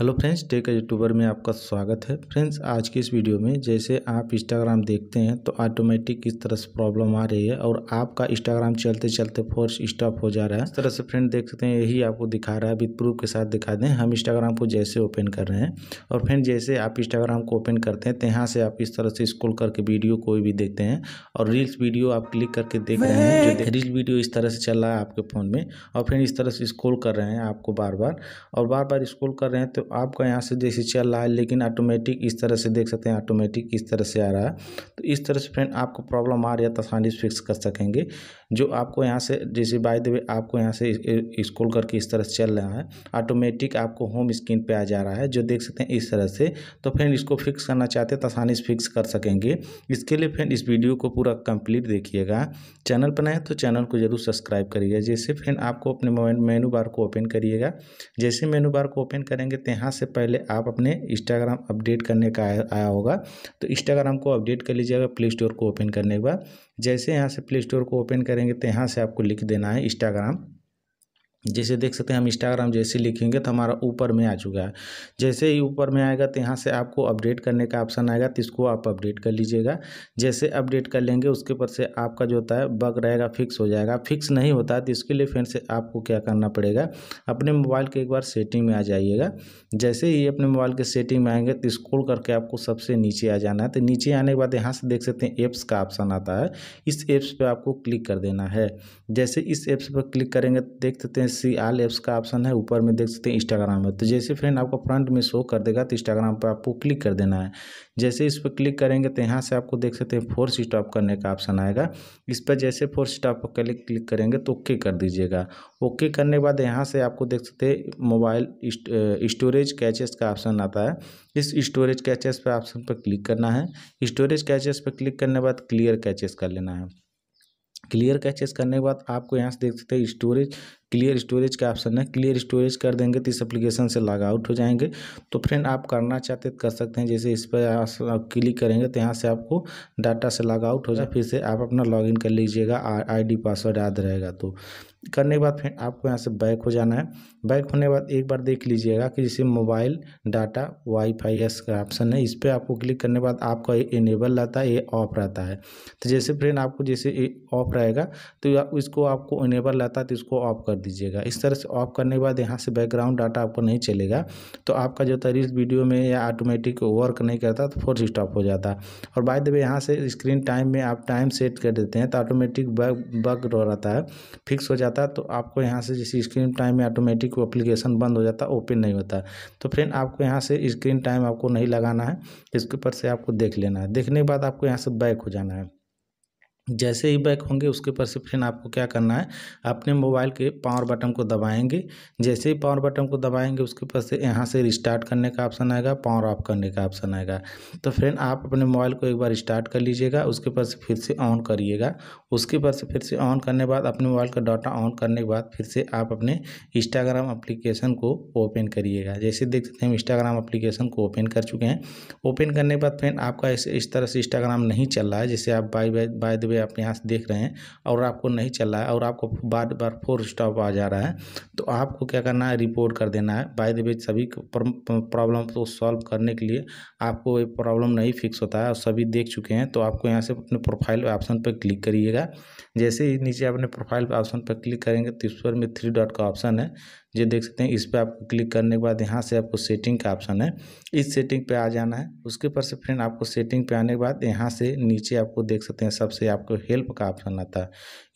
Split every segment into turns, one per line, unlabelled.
hello friends tech YouTuber में आपका स्वागत है फ्रेंड्स आज की इस वीडियो में जैसे आप इंस्टाग्राम देखते हैं तो ऑटोमेटिक इस तरह से प्रॉब्लम आ रही है और आपका इंस्टाग्राम चलते चलते फोर्स स्टॉप हो जा रहा है इस तरह से फ्रेंड देख सकते हैं यही आपको दिखा रहा है विद प्रूफ के साथ दिखा दें हम इंस्टाग्राम को जैसे ओपन कर रहे हैं और फ्रेंड जैसे आप इंस्टाग्राम को ओपन करते हैं तो यहाँ से आप इस तरह से स्क्रोल करके वीडियो कोई भी देखते हैं और रील्स वीडियो आप क्लिक करके देख रहे हैं रील्स वीडियो इस तरह से चल रहा है आपके फ़ोन में और फ्रेंड इस तरह से स्क्रोल कर रहे हैं आपको बार बार और बार बार स्क्रोल कर रहे हैं तो तो आपका यहाँ से जैसे चल रहा है लेकिन ऑटोमेटिक इस तरह से देख सकते हैं ऑटोमेटिक इस तरह से आ रहा है तो इस तरह से फ्रेंड आपको प्रॉब्लम आ रही है तो आसानी से फिक्स कर सकेंगे जो आपको यहाँ से जैसे बाय द वे आपको यहाँ से स्कूल करके इस तरह से चल रहा है ऑटोमेटिक आपको होम स्क्रीन पर आ जा रहा है जो देख सकते हैं इस तरह से तो फ्रेंड इसको फिक्स करना चाहते हैं तो आसानी से फिक्स कर सकेंगे इसके लिए फ्रेंड इस वीडियो को पूरा कंप्लीट देखिएगा चैनल पर नए तो चैनल को जरूर सब्सक्राइब करिएगा जैसे फ्रेंड आपको अपने मेनू बार को ओपन करिएगा जैसे मेनू बार को ओपन करेंगे यहाँ से पहले आप अपने इंस्टाग्राम अपडेट करने का आया, आया होगा तो इंस्टाग्राम को अपडेट कर लीजिएगा प्ले स्टोर को ओपन करने के बाद जैसे यहाँ से प्ले स्टोर को ओपन करेंगे तो यहाँ से आपको लिख देना है इंस्टाग्राम जैसे देख सकते हैं हम इंस्टाग्राम जैसे लिखेंगे तो हमारा ऊपर में आ चुका है जैसे ही ऊपर में आएगा तो यहाँ से आपको अपडेट करने का ऑप्शन आएगा तो इसको आप अपडेट कर लीजिएगा जैसे अपडेट कर लेंगे उसके ऊपर से आपका जो होता है बग रहेगा फिक्स हो जाएगा फिक्स नहीं होता तो इसके लिए फिर से आपको क्या करना पड़ेगा अपने मोबाइल के एक बार सेटिंग में आ जाइएगा जैसे ही अपने मोबाइल के सेटिंग में आएंगे तो स्क्रोल करके आपको सबसे नीचे आ जाना है तो नीचे आने के बाद यहाँ से देख सकते हैं ऐप्स का ऑप्शन आता है इस एप्स पर आपको क्लिक कर देना है जैसे इस एप्स पर क्लिक करेंगे तो देख सकते हैं सी आल एप्स का ऑप्शन है ऊपर में देख सकते हैं इंस्टाग्राम है तो जैसे फ्रेंड आपको फ्रंट में शो कर देगा तो इंस्टाग्राम पर आपको क्लिक कर देना है जैसे इस पर क्लिक करेंगे तो यहाँ से आपको देख सकते हैं फोर्स स्टॉप करने का ऑप्शन आएगा इस पर जैसे फोर्स स्टॉप पर क्लिक क्लिक करेंगे तो ओके कर दीजिएगा ओके करने के बाद यहाँ से आपको देख सकते हैं मोबाइल स्टोरेज कैचेस का ऑप्शन आता है इस स्टोरेज कैचेस पर ऑप्शन पर क्लिक करना है स्टोरेज कैचेस पर क्लिक करने के बाद क्लियर कैचेस कर लेना है क्लियर कैचेस करने के बाद आपको यहाँ से देख सकते हैं स्टोरेज क्लियर स्टोरेज का ऑप्शन है क्लियर स्टोरेज कर देंगे तो इस एप्लीकेशन से लॉग आउट हो जाएंगे तो फ्रेंड आप करना चाहते तो कर सकते हैं जैसे इस पर क्लिक करेंगे तो यहाँ से आपको डाटा से लॉग आउट हो जाए फिर से आप अपना लॉग इन कर लीजिएगा आई पासवर्ड याद रहेगा तो करने के बाद फिर आपको यहाँ से बैक हो जाना है बैक होने के बाद एक बार देख लीजिएगा कि जैसे मोबाइल डाटा वाईफाई एस का ऑप्शन है इस पर आपको क्लिक करने के बाद आपका ये इनेबल रहता है ये ऑफ रहता है तो जैसे फ्रेंड आपको जैसे ऑफ रहेगा तो इसको आपको इनेबल रहता है तो इसको ऑफ कर दीजिएगा इस तरह से ऑफ करने के बाद यहाँ से बैकग्राउंड डाटा आपको नहीं चलेगा तो आपका जो तरीज वीडियो में या ऑटोमेटिक वर्क नहीं करता तो फोर्स स्टॉप हो जाता और बाय द वे यहाँ से स्क्रीन टाइम में आप टाइम सेट कर देते हैं तो ऑटोमेटिक बग बग रहता है फिक्स हो जाता है तो आपको यहाँ से जैसे स्क्रीन टाइम में ऑटोमेटिक अप्लीकेशन बंद हो जाता ओपन नहीं होता तो फ्रेंड आपको यहाँ से स्क्रीन टाइम आपको नहीं लगाना है इसके ऊपर से आपको देख लेना है देखने के बाद आपको यहाँ से बैक हो जाना है जैसे ही बैक होंगे उसके ऊपर से फिर आपको क्या करना है अपने मोबाइल के पावर बटन को दबाएंगे जैसे ही पावर बटन को दबाएंगे उसके ऊपर से यहाँ से रिस्टार्ट करने का ऑप्शन आएगा पावर ऑफ करने का ऑप्शन आएगा तो फ्रेंड आप अपने मोबाइल को एक बार स्टार्ट कर लीजिएगा उसके ऊपर से फिर से ऑन करिएगा उसके ऊपर से फिर से ऑन करने बाद अपने मोबाइल का डाटा ऑन करने के बाद फिर से आप अपने इंस्टाग्राम अप्लीकेशन को ओपन करिएगा जैसे देख सकते हैं हम इंस्टाग्राम अप्लीकेशन को ओपन कर चुके हैं ओपन करने के बाद फ्रेंड आपका इस तरह से इंस्टाग्राम नहीं चल रहा है जैसे आप बाई बाय बाय हुए आप यहाँ से देख रहे हैं और आपको नहीं चल रहा है और आपको बार बार फोर स्टॉप आ जा रहा है तो आपको क्या करना है रिपोर्ट कर देना है बाय द वे सभी प्रॉब्लम को सॉल्व करने के लिए आपको ये प्रॉब्लम नहीं फिक्स होता है और सभी देख चुके हैं तो आपको यहाँ से अपने प्रोफाइल ऑप्शन पर क्लिक करिएगा जैसे ही नीचे अपने प्रोफाइल ऑप्शन पर क्लिक करेंगे तो इस पर में थ्री डॉट का ऑप्शन है ये देख सकते हैं इस पर आपको क्लिक करने के बाद यहाँ से आपको सेटिंग का ऑप्शन है इस सेटिंग पे आ जाना है उसके ऊपर से फ्रेंड आपको सेटिंग पे आने के बाद यहाँ से नीचे आपको देख सकते हैं सबसे आपको हेल्प का ऑप्शन आता है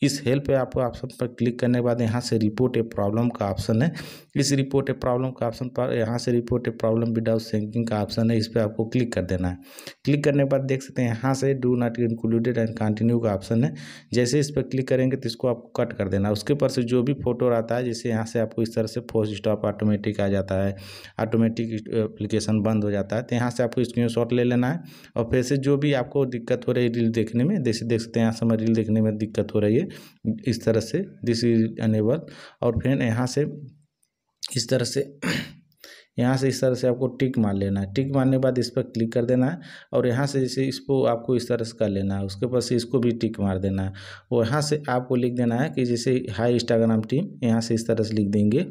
इस हेल्प पे आपको ऑप्शन पर क्लिक करने के बाद यहाँ से रिपोर्ट ए प्रॉब्लम का ऑप्शन है इस रिपोर्ट ए प्रॉब्लम का ऑप्शन पर यहाँ से report a problem without sending का ऑप्शन है इस पर आपको क्लिक कर देना है क्लिक करने के बाद देख सकते हैं यहाँ से do not included and continue का ऑप्शन है जैसे इस पर क्लिक करेंगे तो इसको आपको कट कर देना है उसके ऊपर से जो भी फोटो आता है जैसे यहाँ से आपको इस तरह से फोर्स स्टॉप ऑटोमेटिक आ जाता है ऑटोमेटिक अप्लीकेशन बंद हो जाता है तो यहाँ से आपको स्क्रीन ले लेना है और फिर से जो भी आपको दिक्कत हो रही है रील देखने में जैसे देख सकते हैं यहाँ से हमारे रील देखने में दिक्कत हो रही है इस तरह से दिस इज अनेबल और फिर यहाँ से इस तरह से यहाँ से इस तरह से आपको टिक मार लेना है टिक मारने के बाद इस पर क्लिक कर देना है और यहाँ से जैसे इसको आपको इस तरह से कर लेना है उसके पास से इसको भी टिक मार देना है और यहाँ से आपको लिख देना है कि जैसे हाई इंस्टाग्राम टीम यहाँ से इस तरह से लिख देंगे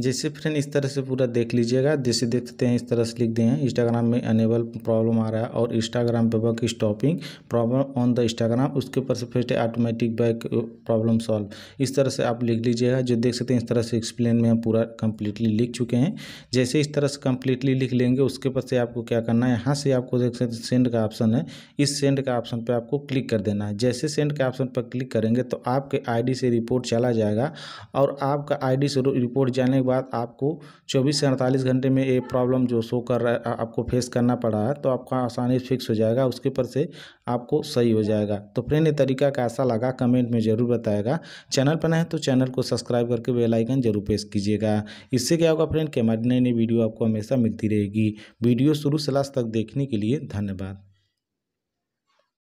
जैसे फ्रेंड इस तरह से पूरा देख लीजिएगा जैसे देखते हैं इस तरह से लिख हैं इंस्टाग्राम में अनेबल प्रॉब्लम आ रहा है और इंस्टाग्राम पे work stopping problem on the Instagram उसके ऊपर से फिर ऑटोमेटिक बैक प्रॉब्लम सॉल्व इस तरह से आप लिख लीजिएगा जो देख सकते हैं इस तरह से एक्सप्लेन में हम पूरा कंप्लीटली लिख चुके हैं जैसे इस तरह से कंप्लीटली लिख लेंगे उसके ऊपर से आपको क्या करना है यहाँ से आपको देख सकते हैं सेंड का ऑप्शन है इस सेंड का ऑप्शन पर आपको क्लिक कर देना है जैसे सेंड के ऑप्शन पर क्लिक करेंगे तो आपके आई से रिपोर्ट चला जाएगा और आपका आई से रिपोर्ट जाने के बाद आपको चौबीस से अड़तालीस घंटे में ये प्रॉब्लम जो शो कर रहा है आपको फेस करना पड़ा है तो आपका आसानी फिक्स हो जाएगा उसके ऊपर से आपको सही हो जाएगा तो फ्रेंड ये तरीका कैसा लगा कमेंट में ज़रूर बताएगा चैनल पर है तो चैनल को सब्सक्राइब करके बेलाइकन जरूर प्रेस कीजिएगा इससे क्या होगा फ्रेंड कि हमारी नई नई वीडियो आपको हमेशा मिलती रहेगी वीडियो शुरू से लास्ट तक देखने के लिए धन्यवाद